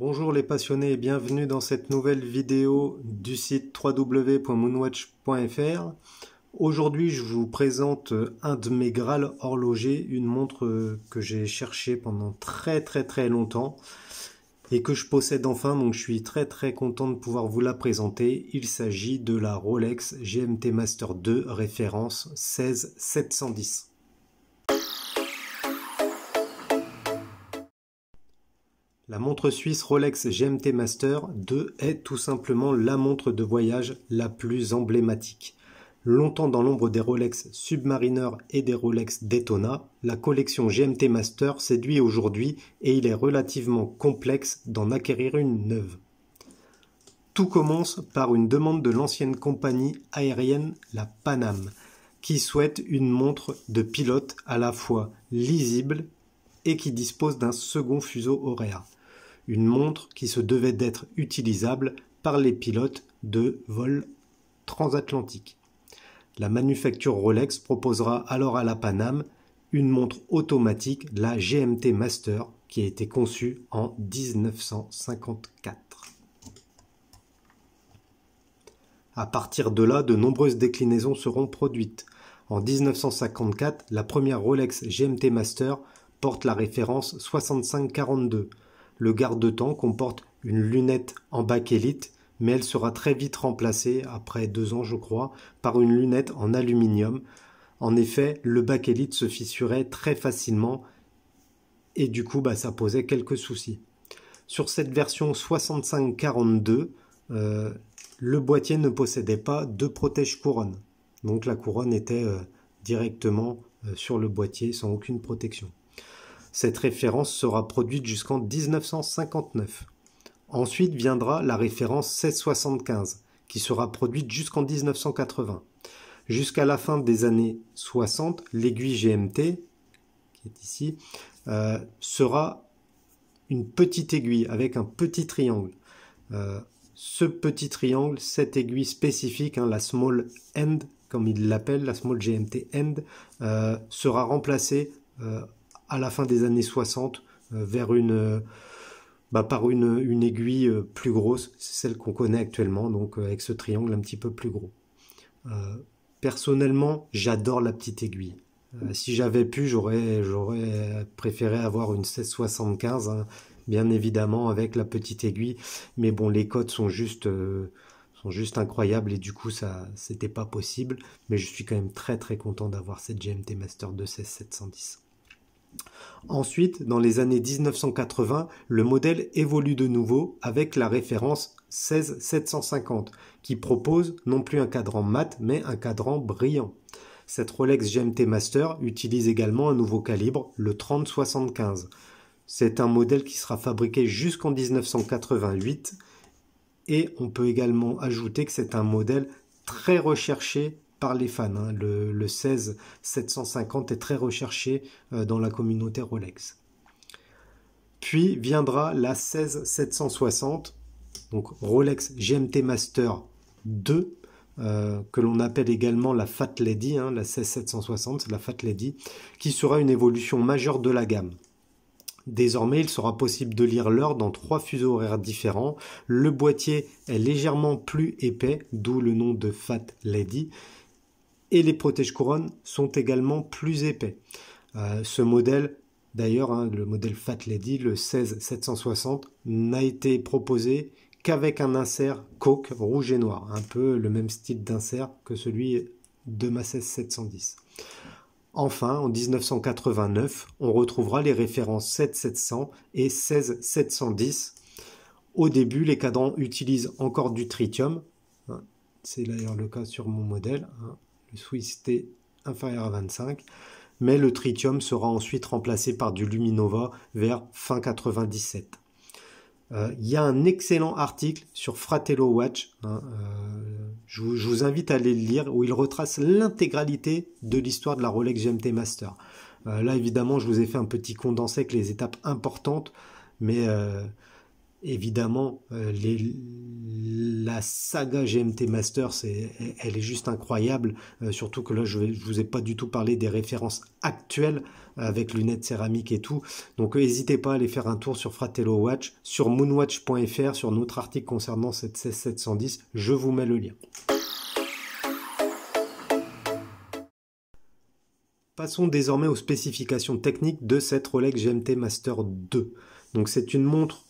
Bonjour les passionnés et bienvenue dans cette nouvelle vidéo du site www.moonwatch.fr. Aujourd'hui, je vous présente un de mes Graal horloger, une montre que j'ai cherchée pendant très très très longtemps et que je possède enfin, donc je suis très très content de pouvoir vous la présenter. Il s'agit de la Rolex GMT Master 2 référence 16710. La montre suisse Rolex GMT Master 2 est tout simplement la montre de voyage la plus emblématique. Longtemps dans l'ombre des Rolex Submariner et des Rolex Daytona, la collection GMT Master séduit aujourd'hui et il est relativement complexe d'en acquérir une neuve. Tout commence par une demande de l'ancienne compagnie aérienne, la Panam, qui souhaite une montre de pilote à la fois lisible et qui dispose d'un second fuseau horaire une montre qui se devait d'être utilisable par les pilotes de vol transatlantique. La manufacture Rolex proposera alors à la Paname une montre automatique, la GMT Master, qui a été conçue en 1954. À partir de là, de nombreuses déclinaisons seront produites. En 1954, la première Rolex GMT Master porte la référence 6542 le garde-temps comporte une lunette en bakélite, mais elle sera très vite remplacée, après deux ans je crois, par une lunette en aluminium. En effet, le bakélite se fissurait très facilement et du coup bah, ça posait quelques soucis. Sur cette version 6542, euh, le boîtier ne possédait pas de protège couronne. Donc la couronne était euh, directement euh, sur le boîtier sans aucune protection. Cette référence sera produite jusqu'en 1959. Ensuite viendra la référence 1675, qui sera produite jusqu'en 1980. Jusqu'à la fin des années 60, l'aiguille GMT, qui est ici, euh, sera une petite aiguille avec un petit triangle. Euh, ce petit triangle, cette aiguille spécifique, hein, la small end, comme il l'appelle, la small GMT end, euh, sera remplacée à la fin des années 60 euh, vers une euh, bah, par une, aiguille euh, plus grosse, c'est celle qu'on connaît actuellement, donc avec ce triangle un petit peu plus gros. personnellement, j'adore la petite aiguille. si j'avais pu, j'aurais, préféré avoir une 1675, hein, bien évidemment, avec la petite aiguille. Mais bon, les codes sont juste, sont juste incroyables et du coup, ça, c'était pas possible. Mais je suis quand même très très content d'avoir cette GMT Master 2 16710. Ensuite, dans les années 1980, le modèle évolue de nouveau avec la référence 16750 qui propose non plus un cadran mat mais un cadran brillant. Cette Rolex GMT Master utilise également un nouveau calibre, le 3075. C'est un modèle qui sera fabriqué jusqu'en 1988 et on peut également ajouter que c'est un modèle très recherché par les fans. Hein. Le, 16750 est très recherché euh, dans la communauté Rolex. Puis viendra la 16 donc Rolex GMT Master 2, euh, que l'on appelle également la Fat Lady, hein, la 16760, c'est la Fat Lady, qui sera une évolution majeure de la gamme. Désormais, il sera possible de lire l'heure dans trois fuseaux horaires différents. Le boîtier est légèrement plus épais, d'où le nom de Fat Lady et les protèges couronnes sont également plus épais. Euh, ce modèle, d'ailleurs, hein, le modèle Fat Lady, le 16760, n'a été proposé qu'avec un insert coke rouge et noir, un peu le même style d'insert que celui de ma 16710. Enfin, en 1989, on retrouvera les références 7700 et 16710. Au début, les cadrans utilisent encore du tritium. Hein, c'est d'ailleurs le cas sur mon modèle. Hein le Swiss T inférieur à 25, mais le tritium sera ensuite remplacé par du luminova vers fin 97. Euh, il y a un excellent article sur Fratello Watch, hein, euh, je, vous, invite à aller le lire, où il retrace l'intégralité de l'histoire de la Rolex GMT Master. Euh, là, évidemment, je vous ai fait un petit condensé avec les étapes importantes, mais évidemment, euh, la saga GMT Master, c'est, elle est juste incroyable. Euh, surtout que là, je ne vous ai pas du tout parlé des références actuelles euh, avec lunettes céramiques et tout. Donc, n'hésitez pas à aller faire un tour sur Fratello Watch, sur moonwatch.fr, sur notre article concernant cette 16710. Je vous mets le lien. Passons désormais aux spécifications techniques de cette Rolex GMT Master 2. Donc, c'est une montre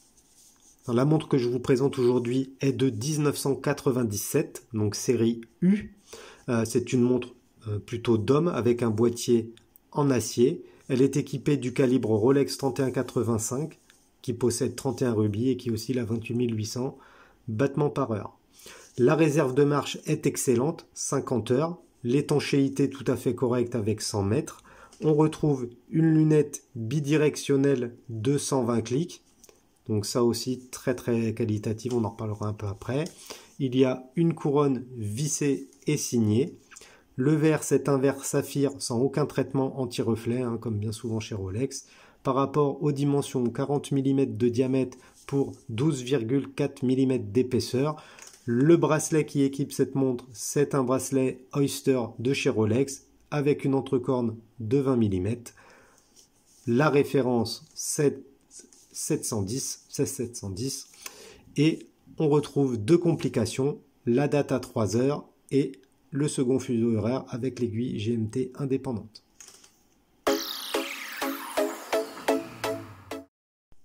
la montre que je vous présente aujourd'hui est de 1997, donc série U. Euh, c'est une montre euh, plutôt d'homme avec un boîtier en acier. Elle est équipée du calibre Rolex 3185 qui possède 31 rubis et qui oscille à 28 800 battements par heure. La réserve de marche est excellente, 50 heures. L'étanchéité tout à fait correcte avec 100 mètres. On retrouve une lunette bidirectionnelle 220 clics donc ça aussi très très qualitative, on en reparlera un peu après. Il y a une couronne vissée et signée. Le verre, c'est un verre saphir sans aucun traitement anti-reflet, hein, comme bien souvent chez Rolex. Par rapport aux dimensions 40 mm de diamètre pour 12,4 mm d'épaisseur, le bracelet qui équipe cette montre, c'est un bracelet Oyster de chez Rolex avec une entrecorne de 20 mm. La référence, c'est 710, 16710. Et on retrouve deux complications, la date à 3 heures et le second fuseau horaire avec l'aiguille GMT indépendante.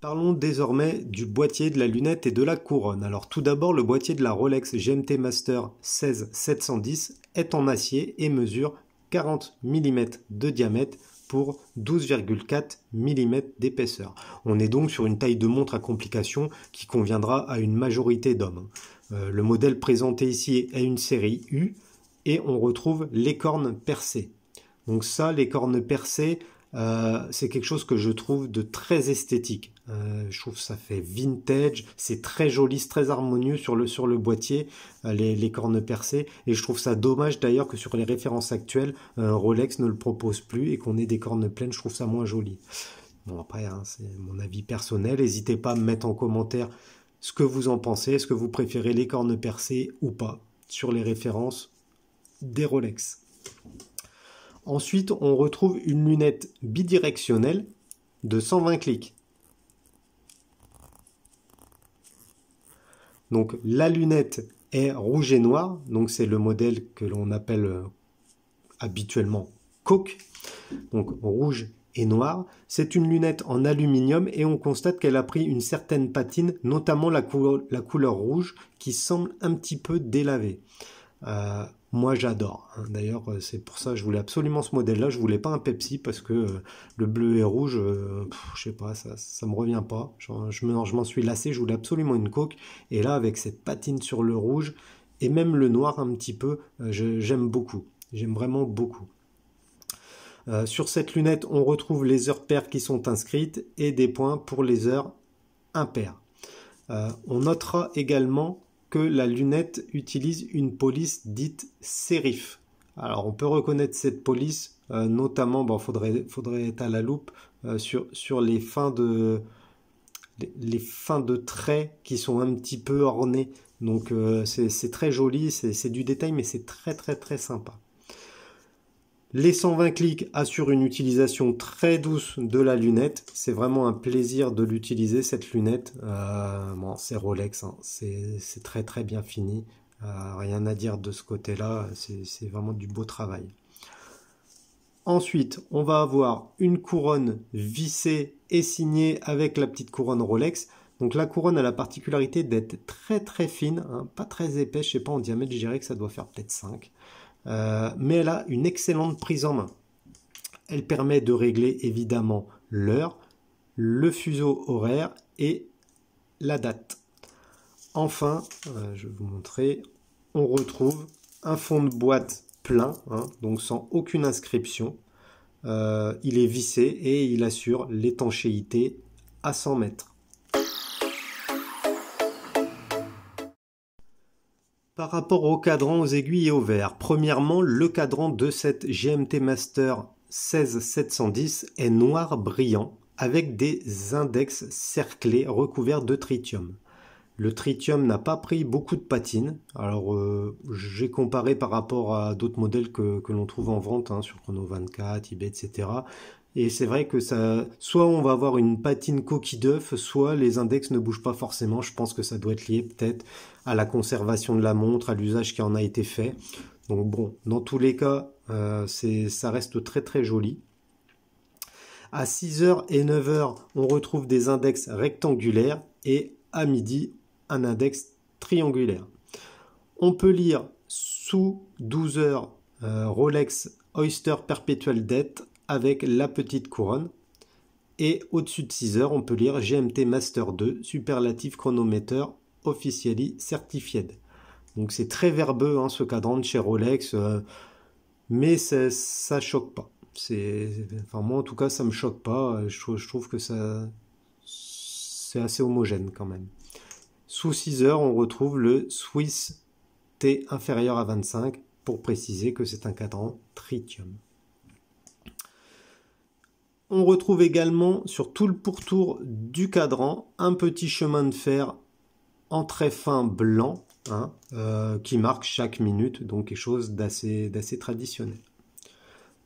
Parlons désormais du boîtier de la lunette et de la couronne. Alors tout d'abord, le boîtier de la Rolex GMT Master 16710 est en acier et mesure 40 mm de diamètre 12,4 mm d'épaisseur. On est donc sur une taille de montre à complication qui conviendra à une majorité d'hommes. Euh, le modèle présenté ici est une série U et on retrouve les cornes percées. Donc ça, les cornes percées, euh, c'est quelque chose que je trouve de très esthétique. Euh, je trouve ça fait vintage, c'est très joli, c'est très harmonieux sur le, sur le boîtier, euh, les, cornes percées. Et je trouve ça dommage d'ailleurs que sur les références actuelles, Rolex ne le propose plus et qu'on ait des cornes pleines, je trouve ça moins joli. Bon après, hein, c'est mon avis personnel, n'hésitez pas à me mettre en commentaire ce que vous en pensez, est-ce que vous préférez les cornes percées ou pas sur les références des Rolex. Ensuite, on retrouve une lunette bidirectionnelle de 120 clics. Donc la lunette est rouge et noir, donc c'est le modèle que l'on appelle euh, habituellement coke ». Donc rouge et noir. C'est une lunette en aluminium et on constate qu'elle a pris une certaine patine, notamment la couleur rouge qui semble un petit peu délavée. Euh, moi, j'adore. Hein. D'ailleurs, euh, c'est pour ça que je voulais absolument ce modèle-là. Je voulais pas un Pepsi parce que euh, le bleu et rouge, je sais pas, ça, ça me revient pas. Je, je m'en suis lassé. Je voulais absolument une Coke. Et là, avec cette patine sur le rouge et même le noir un petit peu, j'aime beaucoup. J'aime vraiment beaucoup. sur cette lunette, on retrouve les heures paires qui sont inscrites et des points pour les heures impaires. on notera également la lunette utilise une police dite sérif. Alors on peut reconnaître cette police, euh, notamment, bon, faudrait, faudrait être à la loupe euh, sur, sur les fins de les, fins de traits qui sont un petit peu ornés, Donc euh, c'est très joli, c'est du détail, mais c'est très très très sympa. Les 120 clics assurent une utilisation très douce de la lunette. C'est vraiment un plaisir de l'utiliser, cette lunette. Euh, c'est Rolex, hein. c'est très très bien fini. Euh, rien à dire de ce côté-là, c'est vraiment du beau travail. Ensuite, on va avoir une couronne vissée et signée avec la petite couronne Rolex. Donc la couronne a la particularité d'être très très fine, hein. pas très épaisse, je sais pas en diamètre, je dirais que ça doit faire peut-être 5. Euh, mais elle a une excellente prise en main. Elle permet de régler évidemment l'heure, le fuseau horaire et la date. Enfin, euh, je vais vous montrer, on retrouve un fond de boîte plein, hein, donc sans aucune inscription. Euh, il est vissé et il assure l'étanchéité à 100 mètres. par rapport au cadran, aux aiguilles et au vert, Premièrement, le cadran de cette GMT Master 16710 est noir brillant avec des index cerclés recouverts de tritium. Le tritium n'a pas pris beaucoup de patine. Alors euh, j'ai comparé par rapport à d'autres modèles que, l'on trouve en vente hein, sur Chrono 24, eBay, etc. Et c'est vrai que ça, soit on va avoir une patine coquille d'œuf, soit les index ne bougent pas forcément. Je pense que ça doit être lié peut-être à la conservation de la montre, à l'usage qui en a été fait. Donc bon, dans tous les cas, euh, c'est ça reste très très joli. À 6h et 9h, on retrouve des index rectangulaires et à midi, un index triangulaire. On peut lire sous 12 h euh, Rolex Oyster Perpetual Debt avec la petite couronne. Et au-dessus de 6 heures, on peut lire GMT Master 2 Superlative Chronometer officially certified. Donc c'est très verbeux hein, ce cadran de chez Rolex, euh, mais ça choque pas. enfin moi en tout cas ça me choque pas. Je, trouve, que ça, c'est assez homogène quand même. Sous 6 heures, on retrouve le Swiss T inférieur à 25 pour préciser que c'est un cadran tritium. On retrouve également sur tout le pourtour du cadran un petit chemin de fer en très fin blanc hein, euh, qui marque chaque minute, donc quelque chose d'assez traditionnel.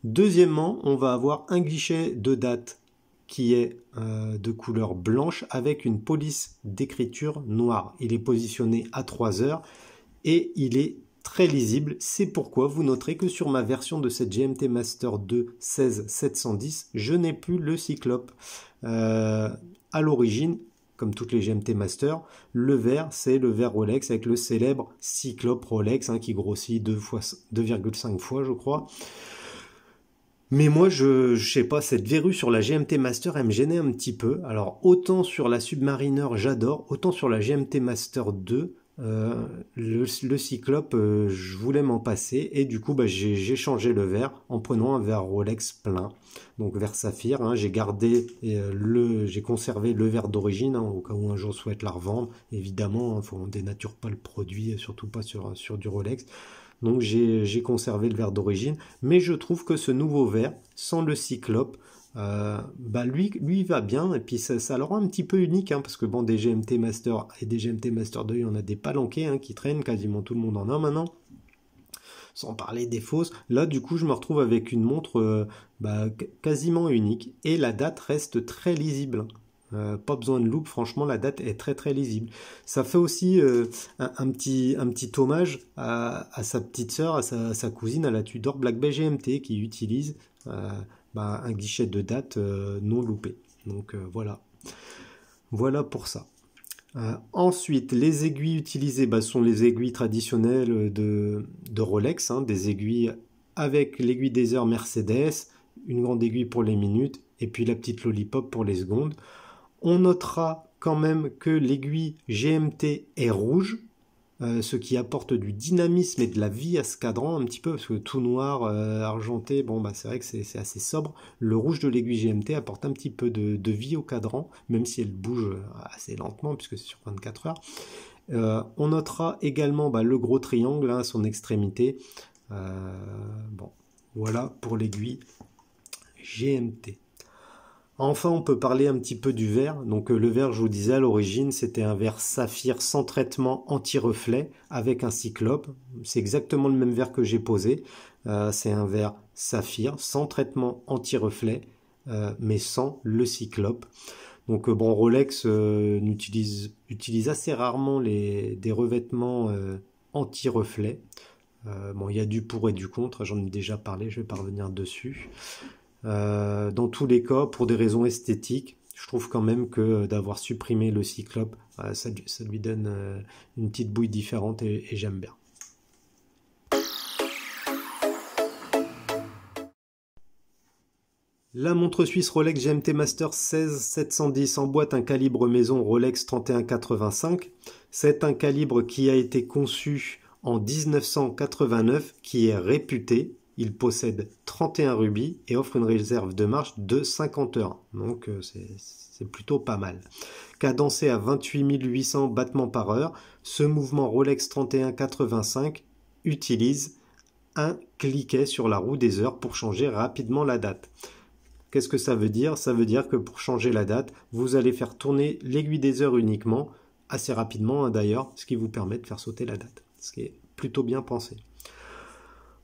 Deuxièmement, on va avoir un guichet de date qui est euh, de couleur blanche avec une police d'écriture noire. Il est positionné à 3 heures et il est très lisible. C'est pourquoi vous noterez que sur ma version de cette GMT Master 2 16710, je n'ai plus le cyclope. Euh, à l'origine, comme toutes les GMT Master. Le vert, c'est le vert Rolex avec le célèbre Cyclope Rolex hein, qui grossit 2,5 fois, je crois. Mais moi, je, sais pas, cette verrue sur la GMT Master, elle me gênait un petit peu. Alors, autant sur la Submariner, j'adore, autant sur la GMT Master 2, euh, le, cyclope, euh, je voulais m'en passer et du coup, bah, j'ai changé le verre en prenant un verre Rolex plein, donc verre saphir. Hein. j'ai gardé euh, le, j'ai conservé le verre d'origine hein, au cas où un jour je souhaite la revendre. Évidemment, hein, faut, on dénature pas le produit, surtout pas sur, sur du Rolex. Donc j'ai conservé le verre d'origine, mais je trouve que ce nouveau verre, sans le cyclope, euh, bah, lui, lui va bien et puis ça, le rend un petit peu unique hein, parce que bon des GMT Master et des GMT Master 2 on a des palanqués hein, qui traînent quasiment tout le monde en a maintenant sans parler des fausses là du coup je me retrouve avec une montre euh, bah, quasiment unique et la date reste très lisible euh, pas besoin de loupe, franchement la date est très très lisible. Ça fait aussi euh, un, petit, hommage à, sa petite sœur, à sa, cousine, à la Tudor Black Bay GMT qui utilise euh, bah, un guichet de date non loupé. Donc voilà. Voilà pour ça. ensuite, les aiguilles utilisées bah, sont les aiguilles traditionnelles de, Rolex, hein, des aiguilles avec l'aiguille des heures Mercedes, une grande aiguille pour les minutes et puis la petite lollipop pour les secondes. On notera quand même que l'aiguille GMT est rouge, euh, ce qui apporte du dynamisme et de la vie à ce cadran un petit peu, parce que tout noir, euh, argenté, bon bah c'est vrai que c'est assez sobre. Le rouge de l'aiguille GMT apporte un petit peu de, vie au cadran, même si elle bouge euh, assez lentement, puisque c'est sur 24 heures. on notera également bah, le gros triangle à hein, son extrémité. bon, voilà pour l'aiguille GMT. Enfin, on peut parler un petit peu du verre. Donc euh, le verre, je vous disais à l'origine, c'était un verre saphir sans traitement anti avec un cyclope. C'est exactement le même verre que j'ai posé. Euh, c'est un verre saphir sans traitement anti euh, mais sans le cyclope. Donc bon, Rolex utilise, assez rarement des revêtements anti-reflet. bon, il y a du pour et du contre, j'en ai déjà parlé, je vais parvenir dessus. Euh, dans tous les cas, pour des raisons esthétiques, je trouve quand même que d'avoir supprimé le cyclope, euh, ça, lui donne euh, une petite bouille différente et, j'aime bien. La montre suisse Rolex GMT Master 16 710 en boîte, un calibre maison Rolex 3185. C'est un calibre qui a été conçu en 1989, qui est réputé il possède 31 rubis et offre une réserve de marche de 50 heures. Donc euh, c'est plutôt pas mal. Cadencé à 28 800 battements par heure, ce mouvement Rolex 3185 utilise un cliquet sur la roue des heures pour changer rapidement la date. Qu'est-ce que ça veut dire Ça veut dire que pour changer la date, vous allez faire tourner l'aiguille des heures uniquement, assez rapidement hein, d'ailleurs, ce qui vous permet de faire sauter la date, ce qui est plutôt bien pensé.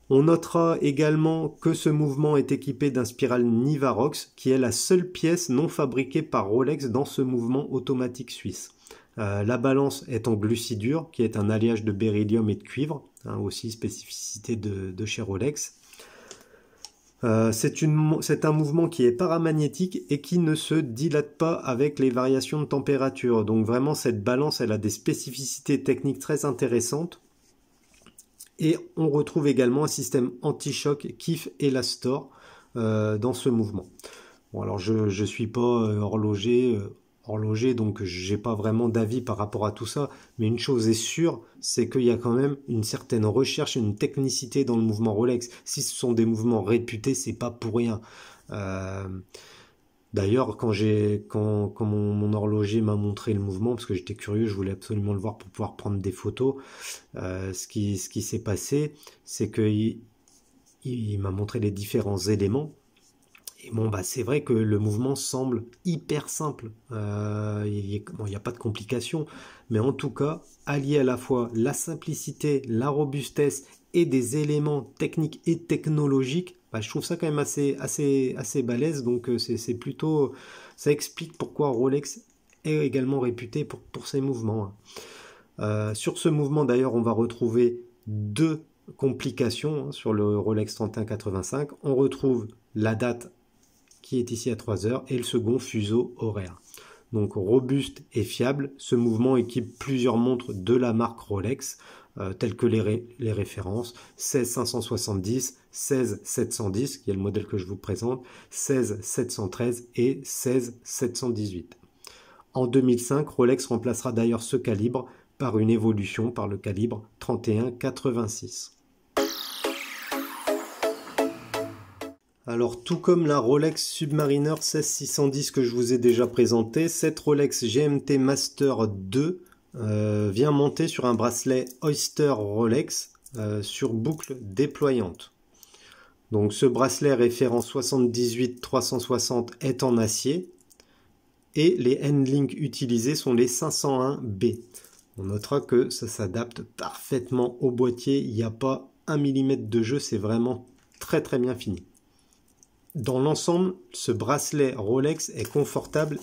On notera également que ce mouvement est équipé d'un spiral Nivarox, qui est la seule pièce non fabriquée par Rolex dans ce mouvement automatique suisse. Euh, la balance est en glucidure, qui est un alliage de beryllium et de cuivre, hein, aussi spécificité de, chez Rolex. Euh, c'est un mouvement qui est paramagnétique et qui ne se dilate pas avec les variations de température. Donc vraiment, cette balance, elle a des spécificités techniques très intéressantes. Et on retrouve également un système anti-choc KIF et la euh, dans ce mouvement. Bon, alors je ne suis pas euh, horloger, euh, horloger donc j'ai pas vraiment d'avis par rapport à tout ça, mais une chose est sûre, c'est qu'il y a quand même une certaine recherche, une technicité dans le mouvement Rolex. Si ce sont des mouvements réputés, c'est pas pour rien. D'ailleurs, quand quand, mon, horloger m'a montré le mouvement, parce que j'étais curieux, je voulais absolument le voir pour pouvoir prendre des photos. Euh, ce qui, ce qui s'est passé, c'est que il m'a montré les différents éléments bon, bah, c'est vrai que le mouvement semble hyper simple. Euh, il n'y a pas de complications. Mais en tout cas, allié à la fois la simplicité, la robustesse et des éléments techniques et technologiques, bah, je trouve ça quand même assez, assez, assez balèze. Donc, euh, c'est plutôt. Ça explique pourquoi Rolex est également réputé pour, pour ses mouvements. Hein. Euh, sur ce mouvement, d'ailleurs, on va retrouver deux complications hein, sur le Rolex 3185. On retrouve la date qui est ici à 3 heures, et le second fuseau horaire. Donc robuste et fiable, ce mouvement équipe plusieurs montres de la marque Rolex, euh, telles que les, les références 16570, 16710, qui est le modèle que je vous présente, 16713 et 16718. En 2005, Rolex remplacera d'ailleurs ce calibre par une évolution par le calibre 3186. Alors tout comme la Rolex Submariner 16610 que je vous ai déjà présentée, cette Rolex GMT Master 2 euh, vient monter sur un bracelet Oyster Rolex euh, sur boucle déployante. Donc ce bracelet référent 78-360 est en acier et les endlinks utilisés sont les 501B. On notera que ça s'adapte parfaitement au boîtier, il n'y a pas un millimètre de jeu, c'est vraiment très très bien fini. Dans l'ensemble, ce bracelet Rolex est confortable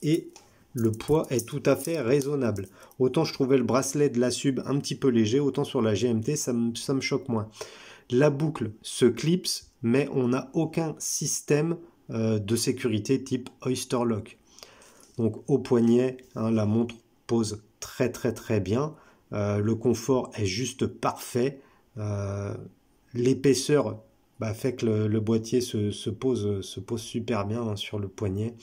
et le poids est tout à fait raisonnable. Autant je trouvais le bracelet de la sub un petit peu léger, autant sur la GMT, ça me, choque moins. La boucle se clipse, mais on n'a aucun système euh, de sécurité type oyster Lock. Donc au poignet, hein, la montre pose très très très bien. Euh, le confort est juste parfait. Euh, l'épaisseur bah, fait que le, boîtier se, pose, euh, se pose super bien hein, sur le poignet.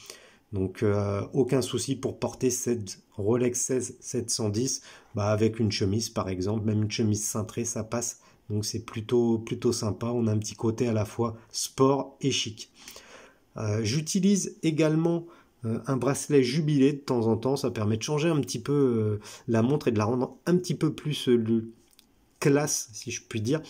Donc euh, aucun souci pour porter cette Rolex 16 710 bah, avec une chemise par exemple, même une chemise cintrée, ça passe. Donc c'est plutôt, plutôt sympa, on a un petit côté à la fois sport et chic. Euh, j'utilise également un bracelet jubilé de temps en temps, ça permet de changer un petit peu la montre et de la rendre un petit peu plus classe, si je puis dire.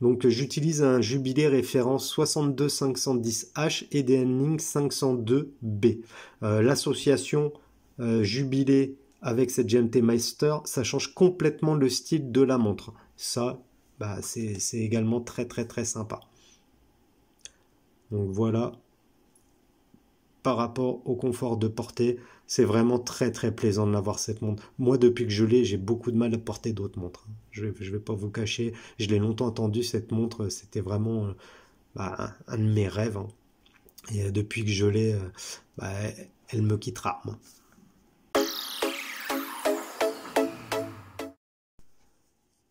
Donc j'utilise un Jubilé référence 62510H et des endings 502B. Euh, l'association euh, Jubilé avec cette GMT Meister, ça change complètement le style de la montre. Ça, bah, c'est également très très très sympa. Donc voilà par rapport au confort de portée, c'est vraiment très très plaisant de l'avoir cette montre. Moi, depuis que je l'ai, j'ai beaucoup de mal à porter d'autres montres. Hein. Je ne vais pas vous cacher, je l'ai longtemps attendue cette montre, c'était vraiment bah, un de mes rêves. Hein. Et euh, depuis que je l'ai, euh, bah, elle me quittera,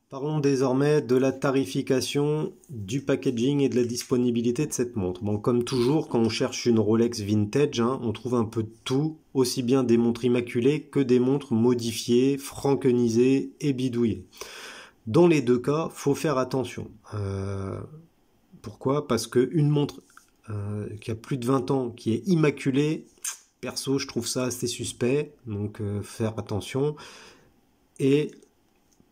Parlons désormais de la tarification, du packaging et de la disponibilité de cette montre. Bon, comme toujours, quand on cherche une Rolex vintage, hein, on trouve un peu de tout, aussi bien des montres immaculées que des montres modifiées, franquenisées et bidouillées. Dans les deux cas, faut faire attention. Euh, pourquoi Parce qu'une montre euh, qui a plus de 20 ans, qui est immaculée, perso, je trouve ça assez suspect, donc euh, faire attention. Et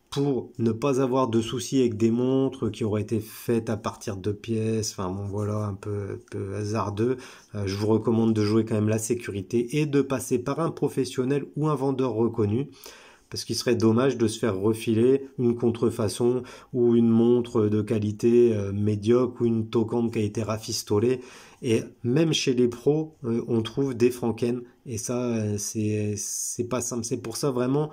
pour ne pas avoir de soucis avec des montres qui auraient été faites à partir de pièces, enfin bon voilà, un peu, peu hasardeux, euh, je vous recommande de jouer quand même la sécurité et de passer par un professionnel ou un vendeur reconnu parce qu'il serait dommage de se faire refiler une contrefaçon ou une montre de qualité euh, médiocre ou une token qui a été rafistolée. Et même chez les pros, euh, on trouve des franken. Et ça, euh, c'est pas simple. C'est pour ça vraiment,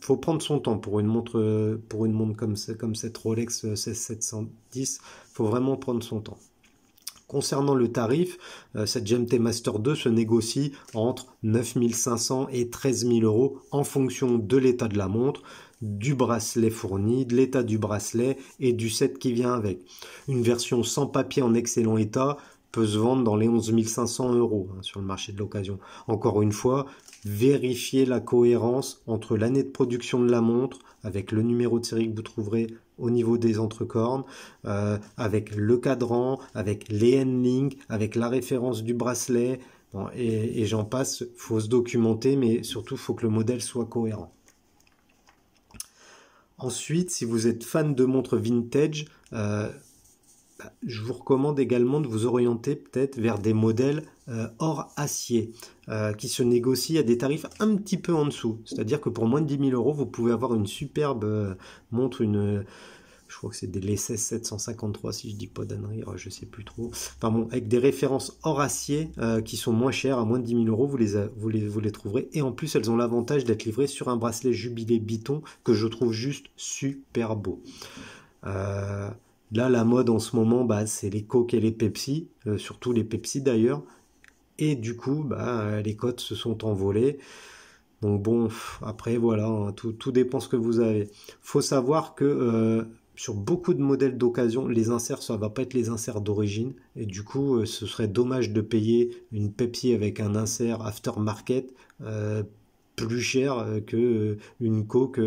faut prendre son temps pour une montre pour une montre comme comme cette Rolex 710. Faut vraiment prendre son temps. Concernant le tarif, euh, cette GMT Master 2 se négocie entre 9500 et 13000 euros en fonction de l'état de la montre du bracelet fourni, de l'état du bracelet et du set qui vient avec. Une version sans papier en excellent état peut se vendre dans les 11500 euros hein, sur le marché de l'occasion. Encore une fois, vérifiez la cohérence entre l'année de production de la montre avec le numéro de série que vous trouverez au niveau des entrecornes, euh, avec le cadran, avec les avec la référence du bracelet, et, j'en passe. faut se documenter, mais surtout, faut que le modèle soit cohérent. Ensuite, si vous êtes fan de montres vintage, euh, bah, je vous recommande également de vous orienter peut-être vers des modèles euh, hors acier euh, qui se négocient à des tarifs un petit peu en dessous. C'est-à-dire que pour moins de 10 000 euros, vous pouvez avoir une superbe euh, montre, une je crois que c'est des lss 753 si je dis pas d'annerie, oh, je sais plus trop. Enfin bon, avec des références hors acier qui sont moins chères, à moins de 10 000 euros, vous les, vous vous les trouverez. Et en plus, elles ont l'avantage d'être livrées sur un bracelet jubilé biton que je trouve juste super beau. Là, la mode en ce moment, bah, c'est les Coques et les Pepsi, euh, surtout les Pepsi d'ailleurs. Et du coup, bah, les cotes se sont envolées. Donc bon, après voilà, hein, tout, tout, dépend ce que vous avez. Faut savoir que euh, sur beaucoup de modèles d'occasion, les inserts, ça va pas être les inserts d'origine. Et du coup, euh, ce serait dommage de payer une Pepsi avec un insert aftermarket plus cher que une Coke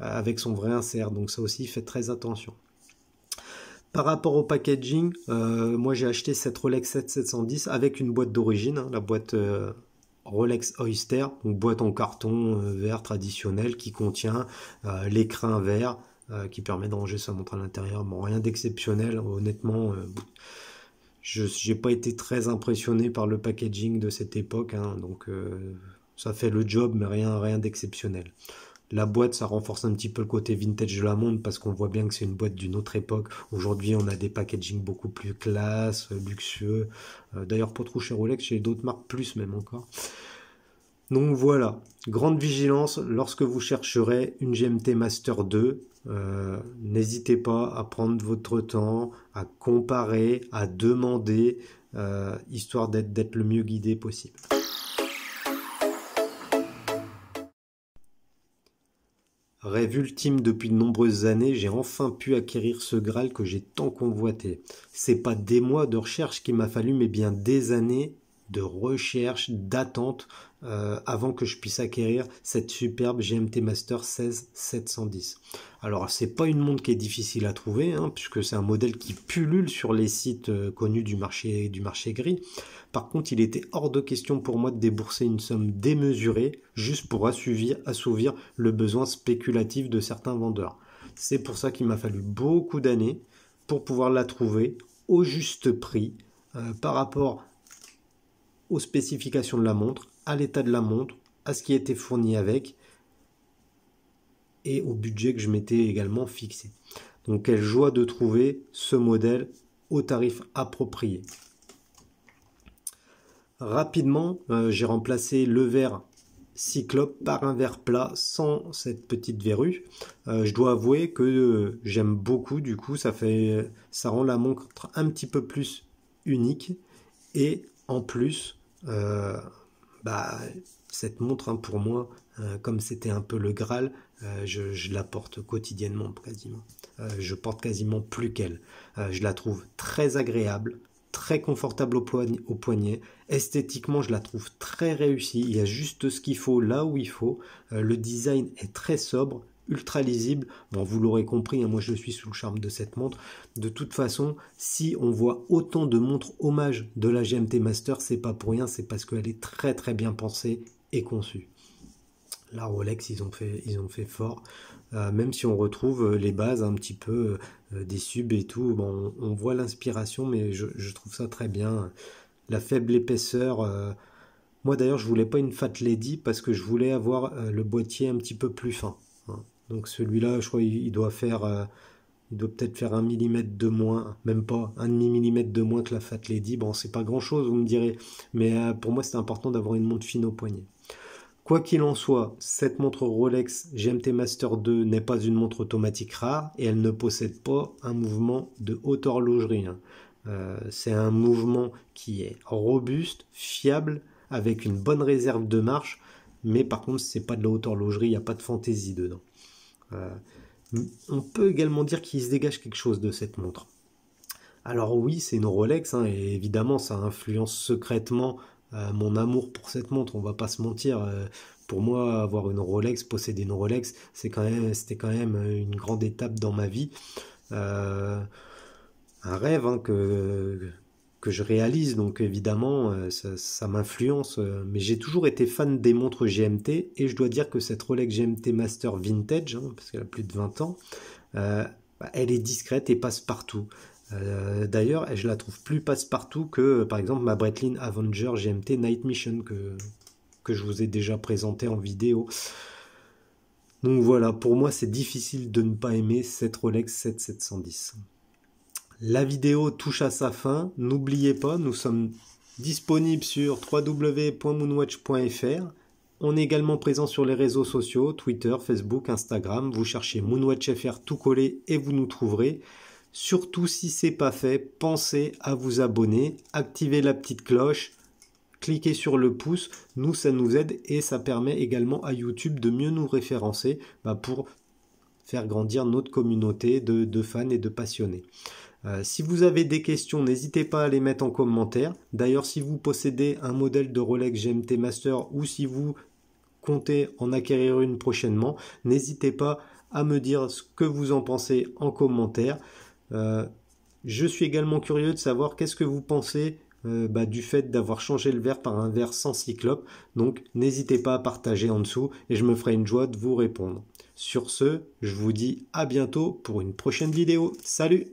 avec son vrai insert. Donc ça aussi, faites très attention. Par rapport au packaging, euh, moi j'ai acheté cette Rolex 7710 avec une boîte d'origine, hein, la boîte euh, Rolex Oyster, donc boîte en carton euh, vert traditionnel qui contient l'écrin vert qui permet de ranger sa montre à l'intérieur. Bon, rien d'exceptionnel, honnêtement. je n'ai pas été très impressionné par le packaging de cette époque, hein, donc ça fait le job, mais rien, rien d'exceptionnel. La boîte, ça renforce un petit peu le côté vintage de la montre parce qu'on voit bien que c'est une boîte d'une autre époque. Aujourd'hui, on a des packaging beaucoup plus classe, luxueux. Euh, d'ailleurs, pas trop chez Rolex, chez d'autres marques plus même encore. Donc voilà, grande vigilance lorsque vous chercherez une GMT Master 2. Euh, n'hésitez pas à prendre votre temps, à comparer, à demander, euh, histoire d'être le mieux guidé possible. Rêve ultime depuis de nombreuses années, j'ai enfin pu acquérir ce Graal que j'ai tant convoité. C'est pas des mois de recherche qu'il m'a fallu, mais bien des années de recherche, d'attente euh, avant que je puisse acquérir cette superbe GMT Master 16 710. Alors n'est pas une montre qui est difficile à trouver hein, puisque c'est un modèle qui pullule sur les sites euh, connus du marché du marché gris. Par contre, il était hors de question pour moi de débourser une somme démesurée juste pour assouvir, le besoin spéculatif de certains vendeurs. C'est pour ça qu'il m'a fallu beaucoup d'années pour pouvoir la trouver au juste prix euh, par rapport à aux spécifications de la montre, à l'état de la montre, à ce qui était fourni avec et au budget que je m'étais également fixé. Donc quelle joie de trouver ce modèle au tarif approprié. Rapidement, euh, j'ai remplacé le verre cyclope par un verre plat sans cette petite verrue. Euh, je dois avouer que euh, j'aime beaucoup, du coup ça, fait, ça rend la montre un petit peu plus unique et en plus, euh, bah, cette montre, hein, pour moi, euh, comme c'était un peu le Graal, euh, je, la porte quotidiennement quasiment. je porte quasiment plus qu'elle. je la trouve très agréable, très confortable au, au, poignet. Esthétiquement, je la trouve très réussie. Il y a juste ce qu'il faut là où il faut. le design est très sobre, ultra lisible. Bon, vous l'aurez compris, hein, moi je suis sous le charme de cette montre. De toute façon, si on voit autant de montres hommage de la GMT Master, c'est pas pour rien, c'est parce qu'elle est très très bien pensée et conçue. La Rolex, ils ont fait, ils ont fait fort. Euh, même si on retrouve euh, les bases un petit peu euh, des subs et tout, bon, on, voit l'inspiration, mais je, trouve ça très bien. La faible épaisseur. moi d'ailleurs, je voulais pas une Fat Lady parce que je voulais avoir le boîtier un petit peu plus fin. Hein. Donc celui-là, je crois, il doit faire, euh, il doit peut-être faire un millimètre de moins, même pas un demi millimètre de moins que la Fat Lady. Bon, c'est pas grand-chose, vous me direz, mais euh, pour moi, c'est important d'avoir une montre fine au poignet. Quoi qu'il en soit, cette montre Rolex GMT Master 2 n'est pas une montre automatique rare et elle ne possède pas un mouvement de haute horlogerie. Hein. Euh, c'est un mouvement qui est robuste, fiable, avec une bonne réserve de marche, mais par contre, c'est pas de la haute horlogerie, il n'y a pas de fantaisie dedans. Euh, on peut également dire qu'il se dégage quelque chose de cette montre. Alors oui, c'est une Rolex, hein, et évidemment, ça influence secrètement euh, mon amour pour cette montre. On va pas se mentir. Euh, pour moi, avoir une Rolex, posséder une Rolex, c'est quand même, c'était quand même une grande étape dans ma vie. un rêve hein, que, je réalise, donc évidemment euh, ça, m'influence, euh, mais j'ai toujours été fan des montres GMT, et je dois dire que cette Rolex GMT Master Vintage, hein, parce qu'elle a plus de 20 ans, euh, bah, elle est discrète et passe partout. D'ailleurs, je la trouve plus passe-partout que, par exemple, ma Breitling Avenger GMT Night Mission que, que je vous ai déjà présenté en vidéo. Donc voilà, pour moi, c'est difficile de ne pas aimer cette Rolex 7710. La vidéo touche à sa fin. N'oubliez pas, nous sommes disponibles sur www.moonwatch.fr. On est également présent sur les réseaux sociaux, Twitter, Facebook, Instagram. Vous cherchez MoonwatchFR tout collé et vous nous trouverez. Surtout si n'est pas fait, pensez à vous abonner, activez la petite cloche, cliquez sur le pouce. Nous, ça nous aide et ça permet également à YouTube de mieux nous référencer bah, pour faire grandir notre communauté de fans et de passionnés. Euh, si vous avez des questions, n'hésitez pas à les mettre en commentaire. D'ailleurs, si vous possédez un modèle de Rolex GMT Master ou si vous comptez en acquérir une prochainement, n'hésitez pas à me dire ce que vous en pensez en commentaire. Euh, je suis également curieux de savoir qu'est-ce que vous pensez euh, bah, du fait d'avoir changé le verre par un verre sans cyclope. Donc n'hésitez pas à partager en dessous et je me ferai une joie de vous répondre. Sur ce, je vous dis à bientôt pour une prochaine vidéo. Salut